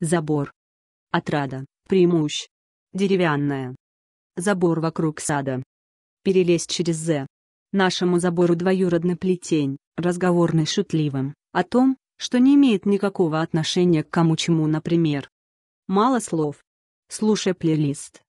Забор. Отрада, преимущ. Деревянная. Забор вокруг сада. Перелезть через «З». Нашему забору двоюродный плетень, разговорный шутливым, о том, что не имеет никакого отношения к кому-чему, например. Мало слов. Слушай плейлист.